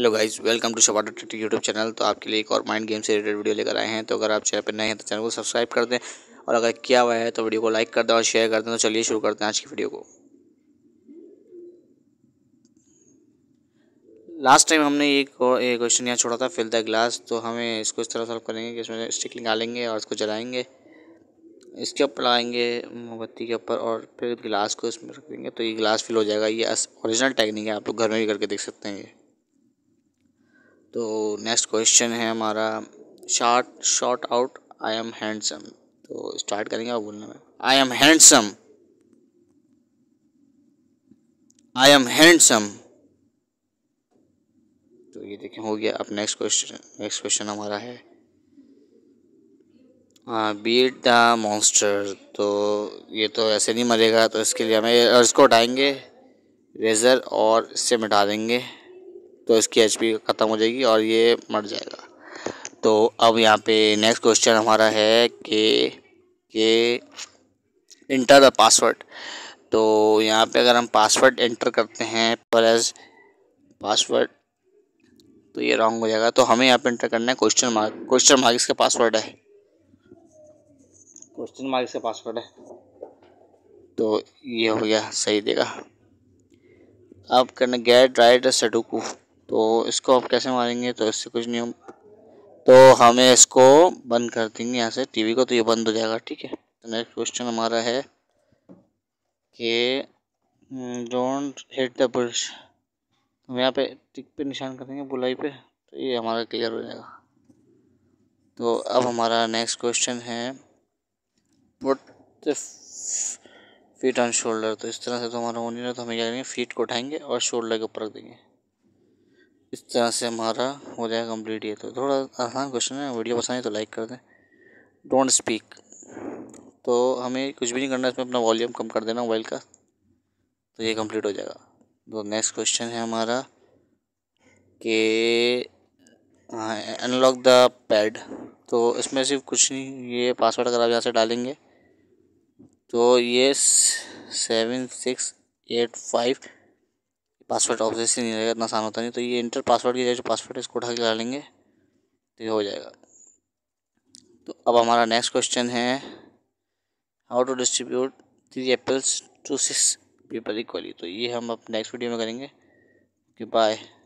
hello guys welcome to शबाटा tech YouTube channel तो आपके लिए एक और माइंड गेम से रिलेटेड वीडियो लेकर आए हैं तो अगर आप चैनल पर नए हैं तो चैनल को सब्सक्राइब कर दें और अगर किया हुआ है तो वीडियो को लाइक कर दें और शेयर कर दें तो चलिए शुरू करते हैं आज की वीडियो को लास्ट टाइम हमने एक क्वेश्चन यहाँ छोड़ा था फिल द ग्लास तो हमें इसको इस तरह सॉल्व करेंगे कि इसमें स्टिक निकालेंगे और इसको जलाएंगे इसके ऊपर लगाएंगे मोमबत्ती के ऊपर और फिर ग्लास को इसमें रख देंगे तो ये ग्लास फिल हो जाएगा ये ओरिजिनल टेक्निक है आप लोग घर में भी करके देख सकते हैं ये तो नेक्स्ट क्वेश्चन है हमारा short short out I am handsome तो स्टार्ट करेंगे आप बोलने में I am handsome I am handsome तो ये देखें हो गया अब नेक्स्ट क्वेश्चन नेक्स्ट क्वेश्चन हमारा है हाँ बीट द मॉन्स्टर तो ये तो ऐसे नहीं मरेगा तो इसके लिए हमें इसको हटाएंगे रेजर और इससे मिटा देंगे तो इसकी एच ख़त्म हो जाएगी और ये मर जाएगा तो अब यहाँ पे नेक्स्ट क्वेश्चन हमारा है कि के इंटर द पासवर्ड तो यहाँ पे अगर हम पासवर्ड एंटर करते हैं पर एज पासवर्ड तो ये रॉन्ग हो जाएगा तो हमें यहाँ पे इंटर करना है क्वेश्चन मार्क क्वेश्चन मार्क इसका पासवर्ड है क्वेश्चन मार्क इसका पासवर्ड है तो ये हो गया सही देगा अब करना गैट राइट सडुकू तो इसको आप कैसे मारेंगे तो इससे कुछ नहीं तो हमें इसको बंद कर देंगे यहाँ से टीवी को तो ये बंद हो जाएगा ठीक है तो नेक्स्ट क्वेश्चन हमारा है कि डोंट हिट द ब्रश हम यहाँ पे टिक पे निशान कर देंगे बुलाई पे तो ये हमारा क्लियर हो जाएगा तो अब हमारा नेक्स्ट क्वेश्चन है वट फीट ऑन शोल्डर तो इस तरह से तो हमारा वो नहीं रहा तो हमें क्या करेंगे फीट को उठाएंगे और शोल्डर के ऊपर रख देंगे इस तरह से हमारा हो जाएगा कम्प्लीट ये तो थोड़ा आसान क्वेश्चन है वीडियो पसंद है तो लाइक कर दें डोंट स्पीक तो हमें कुछ भी नहीं करना इसमें अपना वॉल्यूम कम कर देना मोबाइल का तो ये कंप्लीट हो जाएगा तो नेक्स्ट क्वेश्चन है हमारा कि अनलॉक द पैड तो इसमें सिर्फ कुछ नहीं ये पासवर्ड अगर आप यहाँ से डालेंगे तो ये seven six eight five password obviously नहीं रहेगा इतना आसान होता नहीं तो ये इंटर पासवर्ड की जगह जो पासवर्ड है इसको उठा के ला लेंगे तो ये हो जाएगा तो अब हमारा नेक्स्ट क्वेश्चन है how to distribute three apples to six people equally तो ये हम अब नेक्स्ट वीडियो में करेंगे ओके बाय